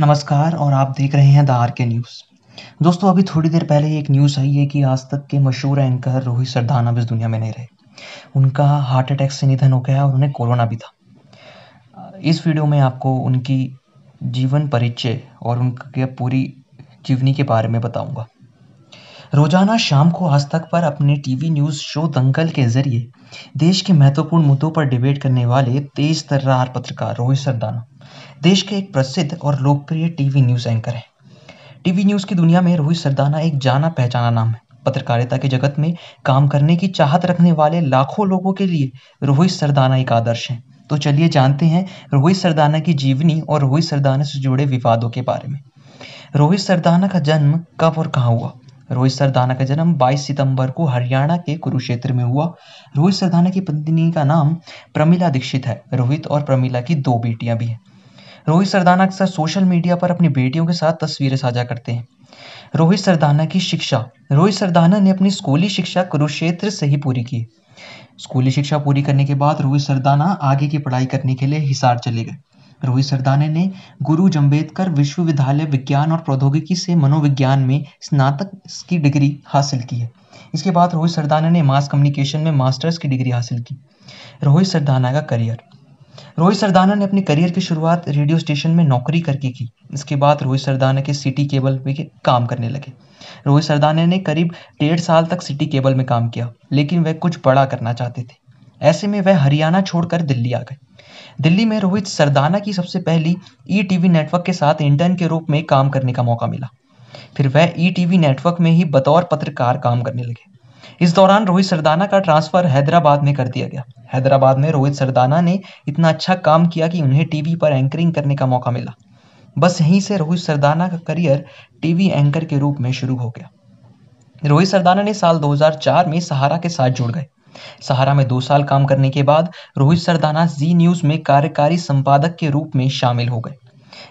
नमस्कार और आप देख रहे हैं द आर के न्यूज़ दोस्तों अभी थोड़ी देर पहले एक न्यूज़ आई है कि आज तक के मशहूर एंकर रोहित सरदाना अब इस दुनिया में नहीं रहे उनका हार्ट अटैक से निधन हो गया और उन्हें कोरोना भी था इस वीडियो में आपको उनकी जीवन परिचय और उनके पूरी जीवनी के बारे में बताऊंगा रोजाना शाम को आज तक पर अपने टीवी न्यूज़ शो दंगल के जरिए देश के महत्वपूर्ण मुद्दों पर डिबेट करने वाले तेज तर्रार पत्रकार रोहित सरदाना देश के एक प्रसिद्ध और लोकप्रिय टीवी न्यूज़ एंकर हैं टीवी न्यूज़ की दुनिया में रोहित सरदाना एक जाना पहचाना नाम है पत्रकारिता के जगत में काम करने की चाहत रखने वाले लाखों लोगों के लिए रोहित सरदाना एक आदर्श है तो चलिए जानते हैं रोहित सरदाना की जीवनी और रोहित सरदाना से जुड़े विवादों के बारे में रोहित सरदाना का जन्म कब और कहाँ हुआ रोहित सरदाना का जन्म 22 सितंबर को हरियाणा के कुरुक्षेत्र में हुआ रोहित सरदाना की पत्नी का नाम प्रमिला दीक्षित है रोहित और प्रमिला की दो बेटियां भी हैं रोहित सरदाना अक्सर सोशल मीडिया पर अपनी बेटियों के साथ तस्वीरें साझा करते हैं रोहित सरदाना की शिक्षा रोहित सरदाना ने अपनी स्कूली शिक्षा कुरुक्षेत्र से ही पूरी की स्कूली शिक्षा पूरी करने के बाद रोहित सरदाना आगे की पढ़ाई करने के लिए हिसार चले गए रोहित सरदाना ने गुरु जम्बेदकर विश्वविद्यालय विज्ञान और प्रौद्योगिकी से मनोविज्ञान में स्नातक की डिग्री हासिल की है इसके बाद रोहित सरदाना ने मास कम्युनिकेशन में मास्टर्स की डिग्री हासिल की रोहित सरदाना का करियर रोहित सरदाना ने अपने करियर की शुरुआत रेडियो स्टेशन में नौकरी करके की इसके बाद रोहित सरदाना के सिटी केबल में के काम करने लगे रोहित सरदाना ने करीब डेढ़ साल तक सिटी केबल में काम किया लेकिन वह कुछ बड़ा करना चाहते थे ऐसे में वह हरियाणा छोड़कर दिल्ली आ गए दिल्ली में रोहित सरदाना की सबसे पहली ई टी नेटवर्क के साथ इंटर्न के रूप में काम करने का मौका मिला फिर वह ई टी नेटवर्क में ही बतौर पत्रकार काम करने लगे इस दौरान रोहित सरदाना का ट्रांसफर हैदराबाद में कर दिया गया हैदराबाद में रोहित सरदाना ने इतना अच्छा काम किया कि उन्हें टीवी पर एंकरिंग करने का मौका मिला बस यहीं से रोहित सरदाना का करियर टीवी एंकर के रूप में शुरू हो गया रोहित सरदाना ने साल 2004 में सहारा के साथ जुड़ गए सहारा में दो साल काम करने के बाद रोहित सरदाना जी न्यूज में कार्यकारी संपादक के रूप में शामिल हो गए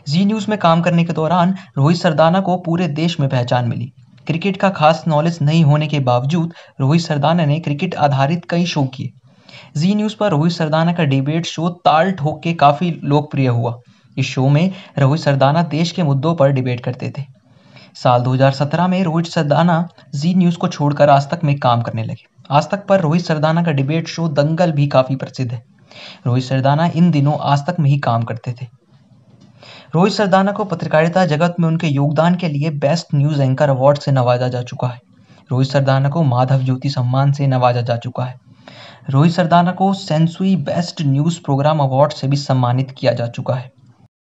जी न्यूज में काम करने के दौरान रोहित सरदाना को पूरे देश में पहचान मिली क्रिकेट का खास नॉलेज नहीं होने के बावजूद रोहित सरदाना ने क्रिकेट आधारित कई शो किए जी न्यूज़ पर रोहित सरदाना का डिबेट शो ताल ठोक के काफ़ी लोकप्रिय हुआ इस शो में रोहित सरदाना देश के मुद्दों पर डिबेट करते थे साल 2017 में रोहित सरदाना जी न्यूज़ को छोड़कर आज तक में काम करने लगे आज तक पर रोहित सरदाना का डिबेट शो दंगल भी काफ़ी प्रसिद्ध है रोहित सरदाना इन दिनों आज तक में ही काम करते थे रोहित सरदाना को पत्रकारिता जगत में उनके योगदान के लिए बेस्ट न्यूज एंकर अवार्ड से नवाजा जा चुका है रोहित सरदाना को माधव ज्योति सम्मान से नवाजा जा चुका है रोहित सरदाना को Sansui best news program award से भी सम्मानित किया जा चुका है